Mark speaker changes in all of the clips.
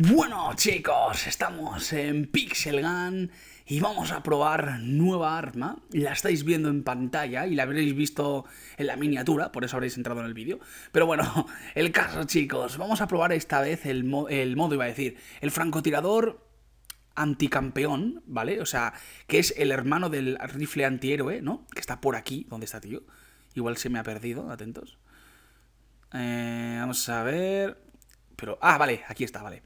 Speaker 1: Bueno chicos, estamos en Pixel Gun y vamos a probar nueva arma. La estáis viendo en pantalla y la habréis visto en la miniatura, por eso habréis entrado en el vídeo. Pero bueno, el caso chicos, vamos a probar esta vez el, el modo, iba a decir, el francotirador anticampeón, ¿vale? O sea, que es el hermano del rifle antihéroe, ¿no? Que está por aquí, ¿dónde está tío? Igual se me ha perdido, atentos. Eh, vamos a ver pero... Ah, vale, aquí está, vale.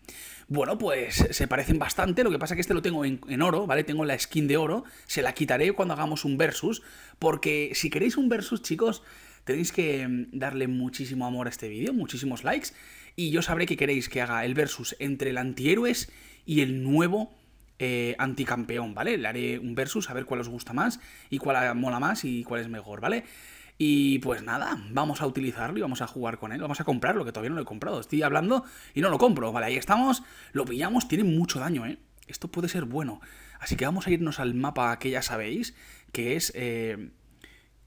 Speaker 1: Bueno, pues se parecen bastante, lo que pasa que este lo tengo en, oro, ¿vale? Tengo la skin de oro, se la quitaré cuando hagamos un versus, porque si queréis un versus, chicos, tenéis que mm, darle muchísimo amor a este vídeo, muchísimos likes, y yo sabré que queréis que haga el versus entre el antihéroes y el nuevo eh, anticampeón, ¿vale? Le haré un versus, a ver cuál os gusta más y cuál mola más y cuál es mejor, ¿vale? vale y pues nada, vamos a utilizarlo y vamos a jugar con él, vamos a comprarlo, que todavía no lo he comprado. Estoy hablando y no lo compro. Vale, ahí estamos, lo pillamos, tiene mucho daño, ¿eh? Esto puede ser bueno. Así que vamos a irnos al mapa que ya sabéis, que es... Eh,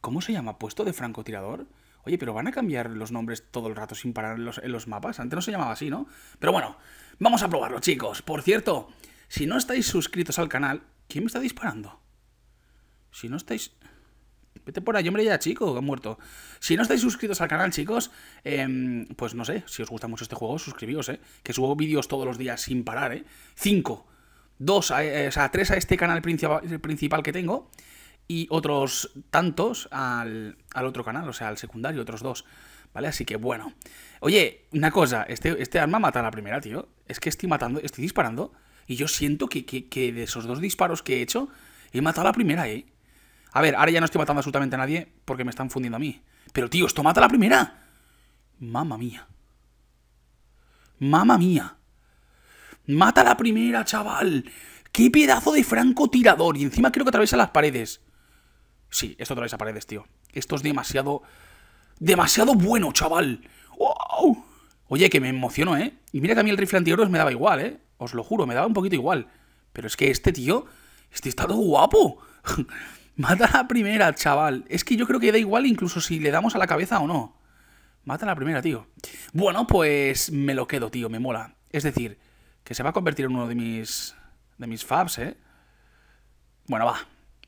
Speaker 1: ¿Cómo se llama? ¿Puesto de francotirador? Oye, pero van a cambiar los nombres todo el rato sin parar en los mapas. Antes no se llamaba así, ¿no? Pero bueno, vamos a probarlo, chicos. Por cierto, si no estáis suscritos al canal... ¿Quién me está disparando? Si no estáis... Vete por ahí, hombre, ya, chico, que ha muerto. Si no estáis suscritos al canal, chicos, em, pues no sé, si os gusta mucho este juego, suscribíos, ¿eh? Que subo vídeos todos los días sin parar, ¿eh? Cinco. Dos, eh, o sea, tres a este canal principal que tengo y otros tantos al, otro canal, o sea, al secundario, otros dos. ¿Vale? Así que bueno. Oye, una cosa, este, este arma mata a la primera, tío. Es que estoy matando, estoy disparando. Y yo siento que, que de esos dos disparos que he hecho, he matado a la primera, ¿eh? A ver, ahora ya no estoy matando absolutamente a nadie porque me están fundiendo a mí. Pero, tío, esto mata a la primera. Mamma mía. Mamma mía. Mata a la primera, chaval. ¡Qué pedazo de francotirador! Y encima creo que atraviesa las paredes. Sí, esto atraviesa paredes, tío. Esto es demasiado... Demasiado bueno, chaval. ¡Wow! Oye, que me emociono, ¿eh? Y mira que a mí el rifle antihéroes me daba igual, ¿eh? Os lo juro, me daba un poquito igual. Pero es que este tío... Este está todo guapo. Mata a la primera, chaval. Es que yo creo que da igual incluso si le damos a la cabeza o no. Mata a la primera, tío. Bueno, pues me lo quedo, tío. Me mola. Es decir, que se va a convertir en uno de mis... De mis fabs, ¿eh? Bueno, va.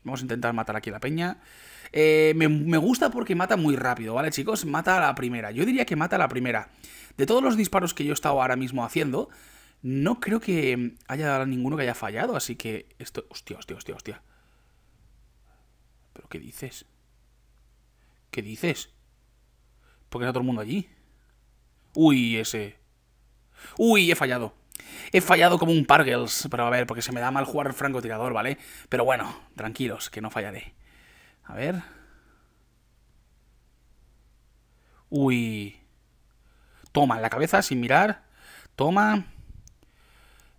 Speaker 1: Vamos a intentar matar aquí a la peña. Eh, me, me, gusta porque mata muy rápido, ¿vale, chicos? Mata a la primera. Yo diría que mata a la primera. De todos los disparos que yo he estado ahora mismo haciendo, no creo que haya ninguno que haya fallado. Así que esto... Hostia, hostia, hostia, hostia. ¿Pero qué dices? ¿Qué dices? ¿Por qué está todo el mundo allí. Uy, ese. Uy, he fallado. He fallado como un Pargels, pero a ver, porque se me da mal jugar francotirador, ¿vale? Pero bueno, tranquilos, que no fallaré. A ver. Uy. Toma, en la cabeza, sin mirar. Toma.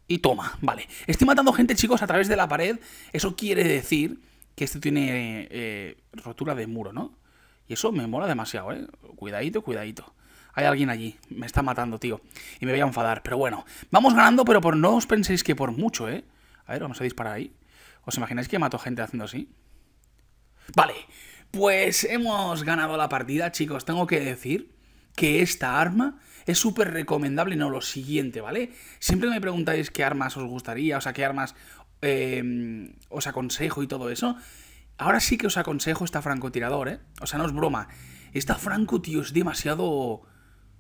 Speaker 1: Y toma, vale. Estoy matando gente, chicos, a través de la pared. Eso quiere decir que este tiene eh, rotura de muro, ¿no? Y eso me mola demasiado, ¿eh? Cuidadito, cuidadito. Hay alguien allí, me está matando, tío. Y me voy a enfadar, pero bueno. Vamos ganando, pero por no os penséis que por mucho, ¿eh? A ver, vamos a disparar ahí. ¿Os imagináis que mato gente haciendo así? Vale, pues hemos ganado la partida, chicos. Tengo que decir que esta arma es súper recomendable, no lo siguiente, ¿vale? Siempre me preguntáis qué armas os gustaría, o sea, qué armas eh, os aconsejo y todo eso. Ahora sí que os aconsejo esta francotirador, ¿eh? O sea, no os broma. Esta franco, tío, es demasiado...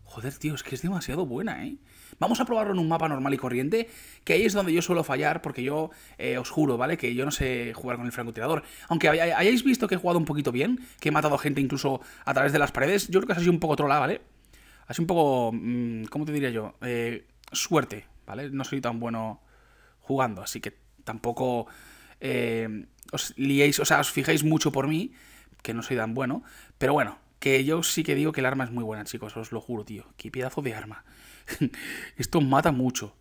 Speaker 1: Joder, tío, es que es demasiado buena, ¿eh? Vamos a probarlo en un mapa normal y corriente, que ahí es donde yo suelo fallar, porque yo eh, os juro, ¿vale? Que yo no sé jugar con el francotirador. Aunque hayáis visto que he jugado un poquito bien, que he matado gente incluso a través de las paredes, yo creo que ha sido un poco trola, ¿vale? sido un poco... Mm, ¿Cómo te diría yo? Eh, suerte, ¿vale? No soy tan bueno jugando, así que tampoco eh, os liéis, o sea, os fijáis mucho por mí, que no soy tan bueno, pero bueno, que yo sí que digo que el arma es muy buena, chicos, os lo juro, tío. Qué pedazo de arma. Esto mata mucho.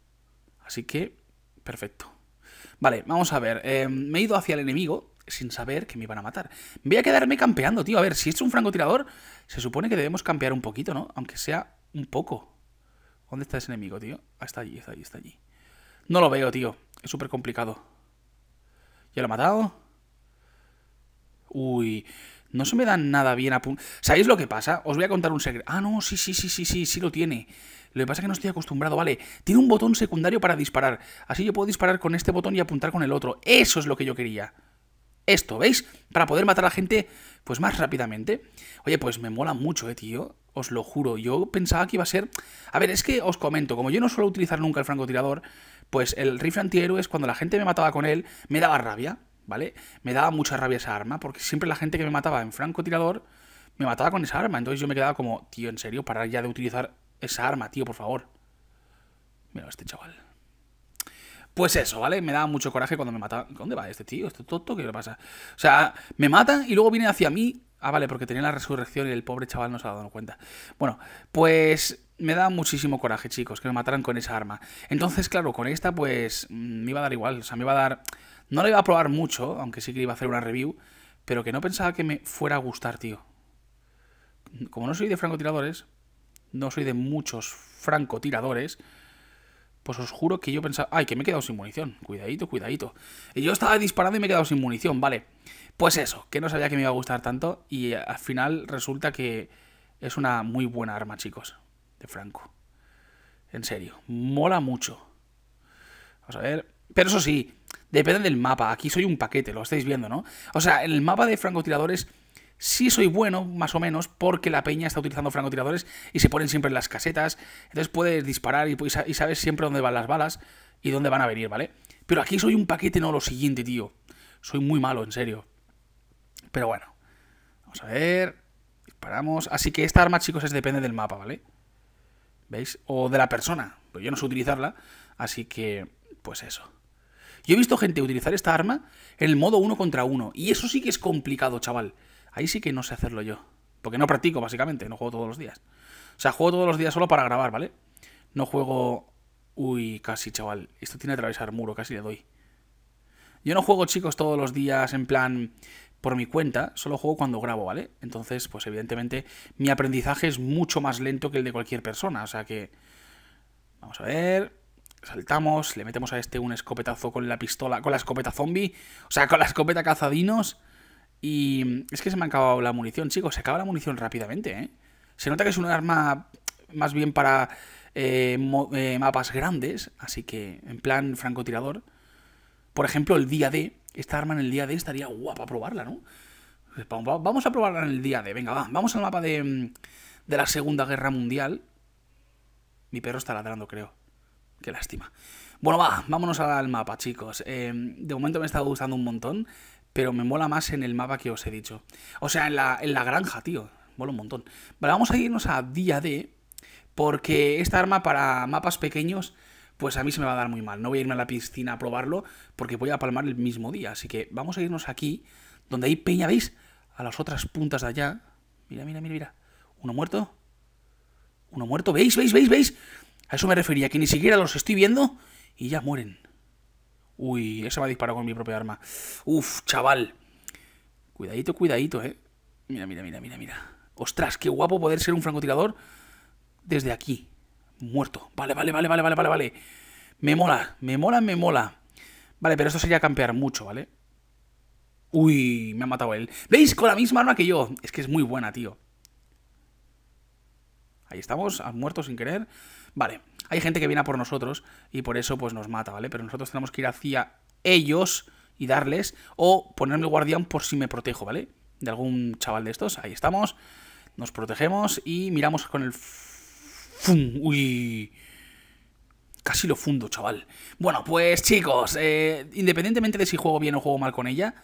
Speaker 1: Así que, perfecto. Vale, vamos a ver. Eh, me he ido hacia el enemigo sin saber que me iban a matar. Voy a quedarme campeando, tío. A ver, si es un francotirador, se supone que debemos campear un poquito, ¿no? Aunque sea un poco. ¿Dónde está ese enemigo, tío? Ah, está allí, está allí, está allí. No lo veo, tío. Es súper complicado. ¿Ya lo ha matado? Uy, no se me da nada bien a ¿Sabéis lo que pasa? Os voy a contar un secreto. Ah, no, sí, sí, sí, sí, sí, sí lo tiene. Lo que pasa es que no estoy acostumbrado, vale. Tiene un botón secundario para disparar. Así yo puedo disparar con este botón y apuntar con el otro. Eso es lo que yo quería. Esto, ¿veis? Para poder matar a la gente, pues más rápidamente. Oye, pues me mola mucho, eh, tío os lo juro. Yo pensaba que iba a ser... A ver, es que os comento, como yo no suelo utilizar nunca el francotirador, pues el rifle antihéroes, cuando la gente me mataba con él, me daba rabia, ¿vale? Me daba mucha rabia esa arma, porque siempre la gente que me mataba en francotirador, me mataba con esa arma. Entonces yo me quedaba como, tío, en serio, parar ya de utilizar esa arma, tío, por favor. Mira este chaval. Pues eso, ¿vale? Me daba mucho coraje cuando me mataba... ¿Dónde va este tío? ¿Este tonto? ¿Qué le pasa? O sea, me matan y luego vienen hacia mí Ah, vale, porque tenía la resurrección y el pobre chaval no se ha dado cuenta. Bueno, pues me da muchísimo coraje, chicos, que me mataran con esa arma. Entonces, claro, con esta pues mm, me iba a dar igual, o sea, me iba a dar... No la iba a probar mucho, aunque sí que iba a hacer una review, pero que no pensaba que me fuera a gustar, tío. Como no soy de francotiradores, no soy de muchos francotiradores, pues os juro que yo pensaba, ay, que me he quedado sin munición. Cuidadito, cuidadito. Y yo estaba disparando y me he quedado sin munición, vale. Pues eso, que no sabía que me iba a gustar tanto y eh, al final resulta que es una muy buena arma, chicos, de Franco. En serio, mola mucho. Vamos a ver. Pero eso sí, depende del mapa. Aquí soy un paquete, lo estáis viendo, ¿no? O sea, el mapa de francotiradores sí soy bueno, más o menos, porque la peña está utilizando francotiradores y se ponen siempre en las casetas. Entonces puedes disparar y, sabes siempre dónde van las balas y dónde van a venir, ¿vale? Pero aquí soy un paquete, no lo siguiente, tío. Soy muy malo, en serio. Pero bueno. Vamos a ver. Disparamos. Así que esta arma, chicos, es depende del mapa, ¿vale? ¿Veis? O de la persona. Pero yo no sé utilizarla. Así que, pues eso. Yo he visto gente utilizar esta arma en el modo uno contra uno. Y eso sí que es complicado, chaval. Ahí sí que no sé hacerlo yo. Porque no practico, básicamente, no juego todos los días. O sea, juego todos los días solo para grabar, ¿vale? No juego... Uy, casi, chaval. Esto tiene que atravesar muro, casi le doy. Yo no juego, chicos, todos los días en plan por mi cuenta, solo juego cuando grabo, ¿vale? Entonces, pues evidentemente mi aprendizaje es mucho más lento que el de cualquier persona. O sea que... Vamos a ver saltamos, le metemos a este un escopetazo con la pistola, con la escopeta zombie, o sea, con la escopeta cazadinos. Y es que se me ha acabado la munición, chicos. Se acaba la munición rápidamente, ¿eh? Se nota que es un arma más bien para eh, eh, mapas grandes, así que en plan francotirador. Por ejemplo, el día D. Esta arma en el día D estaría guapa probarla, ¿no? Pues, vamos a probarla en el día D. Venga, va. Vamos al mapa de, de la Segunda Guerra Mundial. Mi perro está ladrando, creo. Qué lástima. Bueno, va, vámonos al mapa, chicos. Eh, de momento me estado gustando un montón pero me mola más en el mapa que os he dicho. O sea, en la, en la granja, tío. Mola un montón. Vale, vamos a irnos a día D, porque esta arma para mapas pequeños, pues a mí se me va a dar muy mal. No voy a irme a la piscina a probarlo, porque voy a palmar el mismo día. Así que vamos a irnos aquí, donde hay peña, ¿veis? A las otras puntas de allá. Mira, mira, mira, mira. Uno muerto. Uno muerto. ¿Veis, veis, veis, veis? A eso me refería, que ni siquiera los estoy viendo y ya mueren. Uy, eso me ha disparado con mi propia arma. Uf, chaval. Cuidadito, cuidadito, eh. Mira, mira, mira, mira, mira. Ostras, qué guapo poder ser un francotirador desde aquí. Muerto. Vale, vale, vale, vale, vale, vale, vale. Me mola, me mola, me mola. Vale, pero esto sería campear mucho, ¿vale? Uy, me ha matado él. ¿Veis? Con la misma arma que yo. Es que es muy buena, tío. Ahí estamos, han muerto sin querer. Vale. Hay gente que viene a por nosotros y por eso pues nos mata, ¿vale? Pero nosotros tenemos que ir hacia ellos y darles o ponerme guardián por si me protejo, ¿vale? De algún chaval de estos. Ahí estamos. Nos protegemos y miramos con el... ¡Fum! ¡Uy! Casi lo fundo, chaval. Bueno, pues chicos, eh, independientemente de si juego bien o juego mal con ella,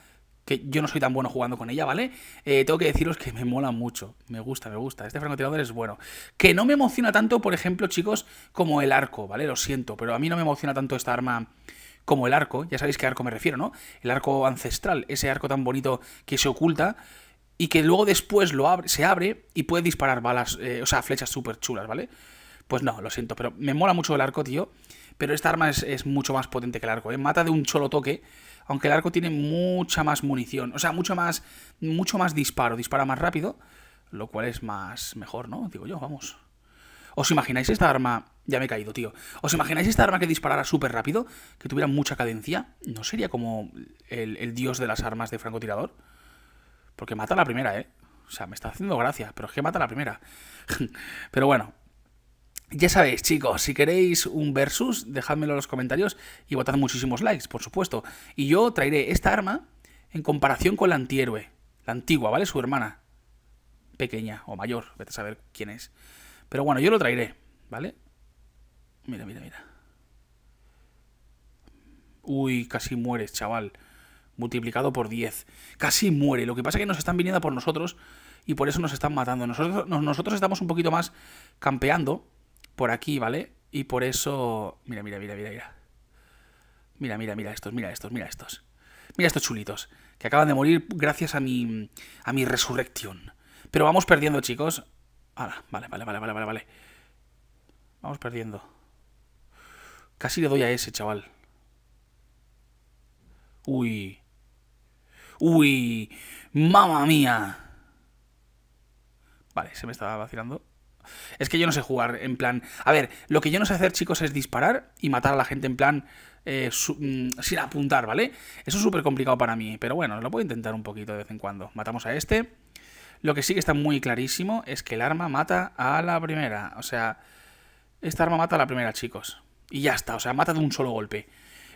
Speaker 1: que yo no soy tan bueno jugando con ella, ¿vale? Eh, tengo que deciros que me mola mucho, me gusta, me gusta, este francotirador es bueno. Que no me emociona tanto, por ejemplo, chicos, como el arco, ¿vale? Lo siento, pero a mí no me emociona tanto esta arma como el arco, ya sabéis qué arco me refiero, ¿no? El arco ancestral, ese arco tan bonito que se oculta y que luego después lo abre, se abre y puede disparar balas, eh, o sea, flechas súper chulas, ¿vale? Pues no, lo siento, pero me mola mucho el arco, tío, pero esta arma es, mucho más potente que el arco, ¿eh? Mata de un solo toque aunque el arco tiene mucha más munición, o sea, mucho más, mucho más disparo, dispara más rápido, lo cual es más mejor, ¿no? Digo yo, vamos. ¿Os imagináis esta arma? Ya me he caído, tío. ¿Os imagináis esta arma que disparara súper rápido? Que tuviera mucha cadencia. ¿No sería como el, dios de las armas de francotirador? Porque mata a la primera, ¿eh? O sea, me está haciendo gracia, pero es que mata a la primera. pero bueno, ya sabéis, chicos, si queréis un versus, dejadmelo en los comentarios y votad muchísimos likes, por supuesto. Y yo traeré esta arma en comparación con la antihéroe, la antigua, ¿vale? Su hermana, pequeña o mayor, vete a saber quién es. Pero bueno, yo lo traeré, ¿vale? Mira, mira, mira. Uy, casi mueres, chaval. Multiplicado por 10. Casi muere. Lo que pasa es que nos están viniendo por nosotros y por eso nos están matando. nosotros estamos un poquito más campeando por aquí, ¿vale? Y por eso... Mira, mira, mira, mira, mira. Mira, mira, mira estos, mira estos, mira estos. Mira estos chulitos, que acaban de morir gracias a mi, a mi resurrección. Pero vamos perdiendo, chicos. Ahora, vale, vale, vale, vale, vale, vale. Vamos perdiendo. Casi le doy a ese, chaval. Uy. Uy. Mamma mía. Vale, se me estaba vacilando. Es que yo no sé jugar en plan... A ver, lo que yo no sé hacer, chicos, es disparar y matar a la gente en plan... Eh, mm, sin apuntar, ¿vale? Eso es súper complicado para mí, pero bueno, lo puedo intentar un poquito de vez en cuando. Matamos a este. Lo que sí que está muy clarísimo es que el arma mata a la primera. O sea, esta arma mata a la primera, chicos. Y ya está, o sea, mata de un solo golpe.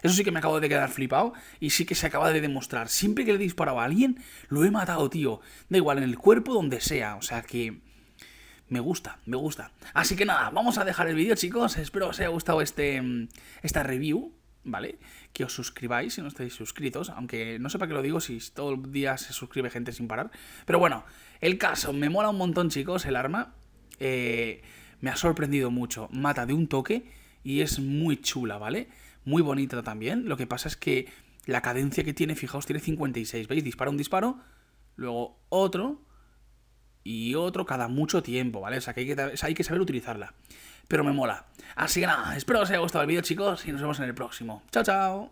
Speaker 1: Eso sí que me acabo de quedar flipado y sí que se acaba de demostrar. Siempre que le he disparado a alguien, lo he matado, tío. Da igual, en el cuerpo, donde sea. O sea que me gusta, me gusta. Así que nada, vamos a dejar el vídeo, chicos. Espero os haya gustado este, mm, esta review, ¿vale? Que os suscribáis si no estáis suscritos, aunque no sé para qué lo digo si todo el día se suscribe gente sin parar. Pero bueno, el caso, me mola un montón, chicos, el arma. Eh, me ha sorprendido mucho. Mata de un toque y es muy chula, ¿vale? Muy bonita también. Lo que pasa es que la cadencia que tiene, fijaos, tiene 56, ¿veis? Dispara un disparo, luego otro, y otro cada mucho tiempo, ¿vale? O sea, que hay que, saber utilizarla. Pero me mola. Así que nada, espero que os haya gustado el vídeo, chicos, y nos vemos en el próximo. ¡Chao, chao!